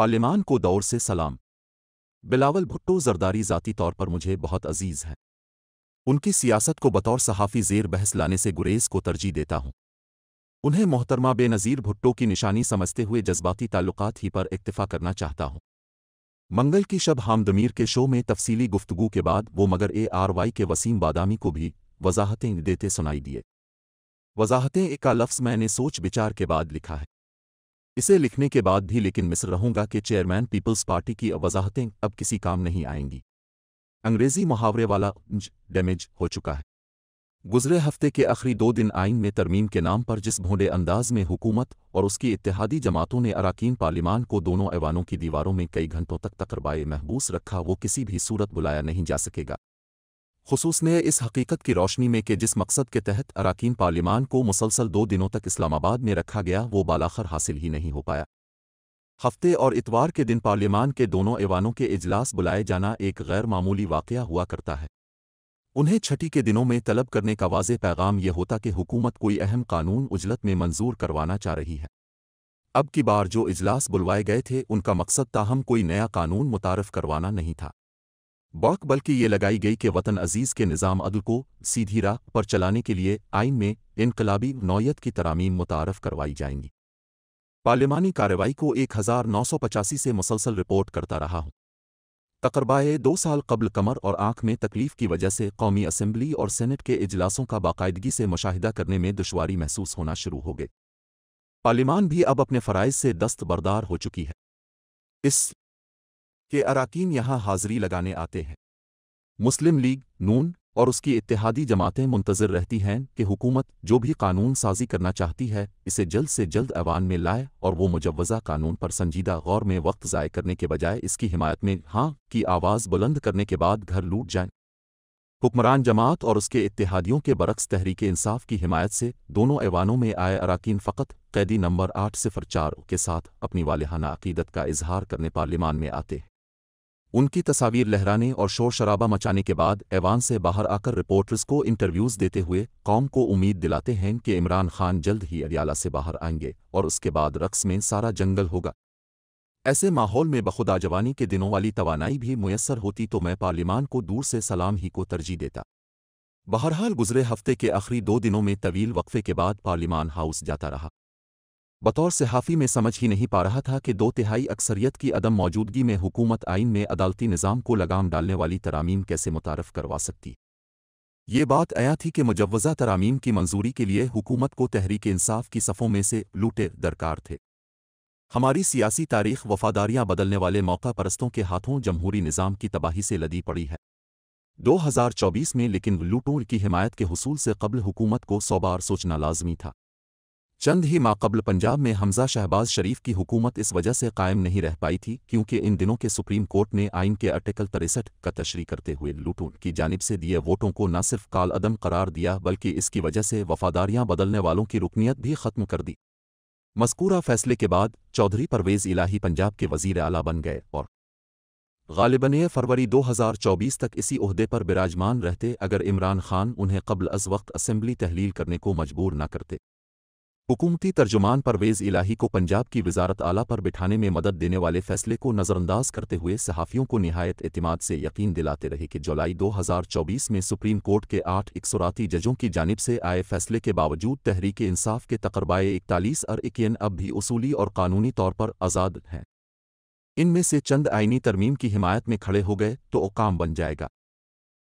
پارلیمان کو دور سے سلام بلاول بھٹو زرداری ذاتی طور پر مجھے بہت عزیز ہے ان کی سیاست کو بطور صحافی زیر بحث لانے سے گریز کو ترجیح دیتا ہوں انہیں محترمہ بے نظیر بھٹو کی نشانی سمجھتے ہوئے جذباتی تعلقات ہی پر اکتفا کرنا چاہتا ہوں منگل کی شب حامدمیر کے شو میں تفصیلی گفتگو کے بعد وہ مگر اے آر وائی کے وسیم بادامی کو بھی وضاحتیں دیتے سنائی دیے وضاحتیں ایک کا لفظ میں نے سوچ بچار کے بعد لکھا ہے اسے لکھنے کے بعد بھی لیکن مصر رہوں گا کہ چیئرمین پیپلز پارٹی کی وضاحتیں اب کسی کام نہیں آئیں گی انگریزی محاورے والا ڈیمیج ہو چکا ہے گزرے ہفتے کے آخری دو دن آئین میں ترمیم کے نام پر جس بھونڈے انداز میں حکومت اور اس کی اتحادی جماعتوں نے اراکین پارلیمان کو دونوں ایوانوں کی دیواروں میں کئی گھنٹوں تک تقربائے محبوس رکھا وہ کسی بھی صورت بلایا نہیں جا سکے گا خصوص نے اس حقیقت کی روشنی میں کہ جس مقصد کے تحت اراکین پارلیمان کو مسلسل دو دنوں تک اسلام آباد میں رکھا گیا وہ بالاخر حاصل ہی نہیں ہو پایا ہفتے اور اتوار کے دن پارلیمان کے دونوں ایوانوں کے اجلاس بلائے جانا ایک غیر معمولی واقعہ ہوا کرتا ہے انہیں چھٹی کے دنوں میں طلب کرنے کا واضح پیغام یہ ہوتا کہ حکومت کوئی اہم قانون اجلت میں منظور کروانا چاہ رہی ہے اب کی بار جو اجلاس بلوائے گئے تھے ان کا مقصد تاہم کوئی نیا قانون متعارف کروانا نہیں تھا باک بلکہ یہ لگائی گئی کہ وطن عزیز کے نظام عدل کو سیدھی راہ پر چلانے کے لیے آئین میں انقلابی نوعیت کی ترامیم متعارف کروائی جائیں گی پارلیمانی کارروائی کو ایک ہزار نو سو پچاسی سے مسلسل رپورٹ کرتا رہا ہوں تقربائے دو سال قبل کمر اور آنکھ میں تکلیف کی وجہ سے قومی اسمبلی اور سینٹ کے اجلاسوں کا باقاعدگی سے مشاہدہ کرنے میں دشواری محسوس ہونا شروع ہو گئے پارلیمان بھی اب اپنے فرائض سے دست بردار ہو چکی ہے اس کہ اراکین یہاں حاضری لگانے آتے ہیں مسلم لیگ نون اور اس کی اتحادی جماعتیں منتظر رہتی ہیں کہ حکومت جو بھی قانون سازی کرنا چاہتی ہے اسے جلد سے جلد ایوان میں لائے اور وہ مجوزہ قانون پر سنجیدہ غور میں وقت ضائع کرنے کے بجائے اس کی حمایت میں ہاں کی آواز بلند کرنے کے بعد گھر لوٹ جائیں حکمران جماعت اور اس کے اتحادیوں کے برعکس تحریک انصاف کی حمایت سے دونوں ایوانوں میں آئے اراکین فقط قیدی نمبر آٹھ صفر چار کے ساتھ اپنی والہانہ عقیدت کا اظہار کرنے پارلیمان میں آتے ہیں ان کی تصاویر لہرانے اور شور شرابہ مچانے کے بعد ایوان سے باہر آ کر رپورٹرز کو انٹرویوز دیتے ہوئے قوم کو امید دلاتے ہیں کہ عمران خان جلد ہی اریالہ سے باہر آئیں گے اور اس کے بعد رقص میں سارا جنگل ہوگا ایسے ماحول میں بخدا جوانی کے دنوں والی توانائی بھی میسر ہوتی تو میں پارلیمان کو دور سے سلام ہی کو ترجیح دیتا بہرحال گزرے ہفتے کے آخری دو دنوں میں طویل وقفے کے بعد پارلیمان ہاؤس جاتا رہا بطور صحافی میں سمجھ ہی نہیں پا رہا تھا کہ دو تہائی اکثریت کی عدم موجودگی میں حکومت آئین میں عدالتی نظام کو لگام ڈالنے والی ترامیم کیسے متعارف کروا سکتی یہ بات آیا تھی کہ مجوزہ ترامیم کی منظوری کے لیے حکومت کو تحریک انصاف کی صفوں میں سے لوٹے درکار تھے ہماری سیاسی تاریخ وفاداریاں بدلنے والے موقع پرستوں کے ہاتھوں جمہوری نظام کی تباہی سے لدی پڑی ہے دو ہزار چوبیس میں لیکن لوٹوں کی حمایت کے حصول سے قبل حکومت کو سو بار سوچنا لازمی تھا چند ہی ماقبل پنجاب میں حمزہ شہباز شریف کی حکومت اس وجہ سے قائم نہیں رہ پائی تھی کیونکہ ان دنوں کے سپریم کورٹ نے آئین کے ارٹیکل تریسٹھ کا تشریح کرتے ہوئے لوٹون کی جانب سے دیے ووٹوں کو نہ صرف کال عدم قرار دیا بلکہ اس کی وجہ سے وفاداریاں بدلنے والوں کی رکنیت بھی ختم کر دی مذکورہ فیصلے کے بعد چودھری پرویز الہی پنجاب کے وزیر اعلیٰ بن گئے اور غالباً فروری دو ہزار چوبیس تک اسی عہدے پر براجمان رہتے اگر عمران خان انہیں قبل از وقت اسمبلی تحلیل کرنے کو مجبور نہ کرتے حکومتی ترجمان پرویز الہی کو پنجاب کی وزارت اعلیٰ پر بٹھانے میں مدد دینے والے فیصلے کو نظر انداز کرتے ہوئے صحافیوں کو نہایت اعتماد سے یقین دلاتے رہے کہ جولائی دو ہزار چوبیس میں سپریم کورٹ کے آٹھ اکسوراتی ججوں کی جانب سے آئے فیصلے کے باوجود تحریک انصاف کے تقربائے اکتالیس اور اکین اب بھی اصولی اور قانونی طور پر آزاد ہیں ان میں سے چند آئینی ترمیم کی حمایت میں کھڑے ہو گئے تو اقام بن جائے گا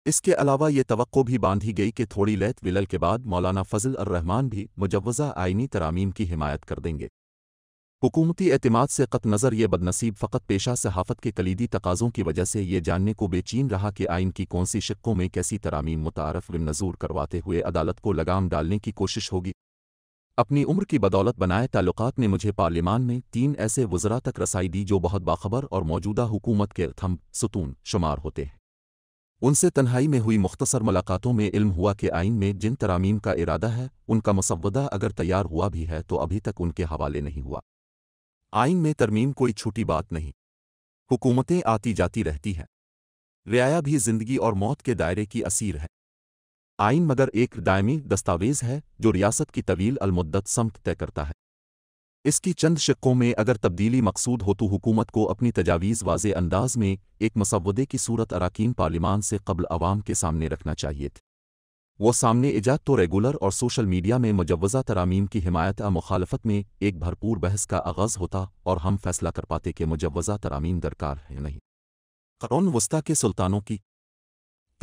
اس کے علاوہ یہ توقع بھی باندھی گئی کہ تھوڑی لیت ولل کے بعد مولانا فضل الرحمان بھی مجوزہ آئینی ترامیم کی حمایت کر دیں گے حکومتی اعتماد سے قط نظر یہ بدنصیب فقط پیشہ صحافت کے کلیدی تقاضوں کی وجہ سے یہ جاننے کو بے چین رہا کہ آئین کی کون سی شقوں میں کیسی ترامیم متعارف و نظور کرواتے ہوئے عدالت کو لگام ڈالنے کی کوشش ہوگی اپنی عمر کی بدولت بنائے تعلقات نے مجھے پارلیمان میں تین ایسے وزرا تک رسائی دی جو بہت باخبر اور موجودہ حکومت کے تھم ستون شمار ہوتے ہیں ان سے تنہائی میں ہوئی مختصر ملاقاتوں میں علم ہوا کہ آئین میں جن ترامیم کا ارادہ ہے ان کا مسودہ اگر تیار ہوا بھی ہے تو ابھی تک ان کے حوالے نہیں ہوا آئین میں ترمیم کوئی چھوٹی بات نہیں حکومتیں آتی جاتی رہتی ہیں رعایا بھی زندگی اور موت کے دائرے کی اسیر ہے آئین مگر ایک دائمی دستاویز ہے جو ریاست کی طویل المدت سمت طے کرتا ہے اس کی چند شقوں میں اگر تبدیلی مقصود ہو تو حکومت کو اپنی تجاویز واضح انداز میں ایک مسودے کی صورت اراکین پارلیمان سے قبل عوام کے سامنے رکھنا چاہیے تھے وہ سامنے ایجاد تو ریگولر اور سوشل میڈیا میں مجوزہ ترامیم کی حمایت مخالفت میں ایک بھرپور بحث کا آغاز ہوتا اور ہم فیصلہ کر پاتے کہ مجوزہ ترامیم درکار ہے نہیں قرون وسطی کے سلطانوں کی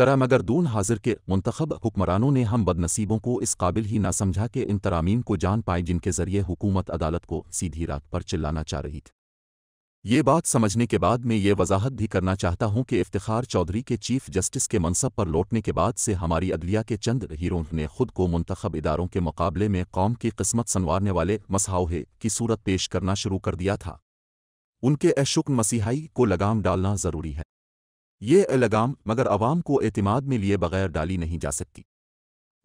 مگر دون حاضر کے منتخب حکمرانوں نے ہم بدنصیبوں کو اس قابل ہی نہ سمجھا کہ ان ترامیم کو جان پائیں جن کے ذریعے حکومت عدالت کو سیدھی رات پر چلانا چاہ رہی تھی یہ بات سمجھنے کے بعد میں یہ وضاحت بھی کرنا چاہتا ہوں کہ افتخار چودھری کے چیف جسٹس کے منصب پر لوٹنے کے بعد سے ہماری عدلیہ کے چند ہیروں نے خود کو منتخب اداروں کے مقابلے میں قوم کی قسمت سنوارنے والے مساوہے کی صورت پیش کرنا شروع کر دیا تھا ان کے اشکن مسیحائی کو لگام ڈالنا ضروری ہے یہ الگام مگر عوام کو اعتماد میں لیے بغیر ڈالی نہیں جا سکتی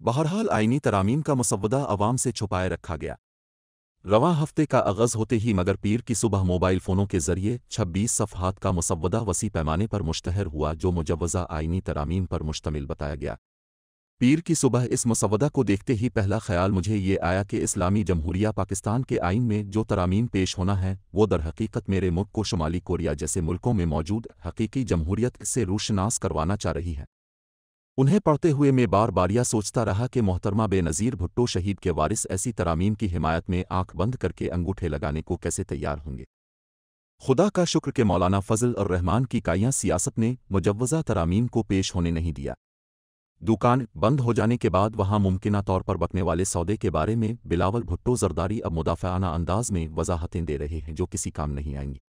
بہرحال آئینی ترامیم کا مسودہ عوام سے چھپائے رکھا گیا رواں ہفتے کا اغز ہوتے ہی مگر پیر کی صبح موبائل فونوں کے ذریعے چھبیس صفحات کا مسودہ وسیع پیمانے پر مشتہر ہوا جو مجوزہ آئینی ترامیم پر مشتمل بتایا گیا پیر کی صبح اس مسودہ کو دیکھتے ہی پہلا خیال مجھے یہ آیا کہ اسلامی جمہوریہ پاکستان کے آئین میں جو ترامین پیش ہونا ہے وہ درحقیقت میرے ملک کو شمالی کوریا جیسے ملکوں میں موجود حقیقی جمہوریت سے روشناس کروانا چاہ رہی ہے انہیں پڑھتے ہوئے میں بار باریا سوچتا رہا کہ محترمہ بے نظیر بھٹو شہید کے وارث ایسی ترامین کی حمایت میں آنکھ بند کر کے انگوٹھے لگانے کو کیسے تیار ہوں گے خدا کا شکر کہ مولانا فضل اور رحمان کی کائیاں سیاست نے مجوزہ ترامین کو پیش ہونے نہیں دیا دکان بند ہو جانے کے بعد وہاں ممکنہ طور پر بکنے والے سودے کے بارے میں بلاول بھٹو زرداری اب مدافعانہ انداز میں وضاحتیں دے رہے ہیں جو کسی کام نہیں آئیں گی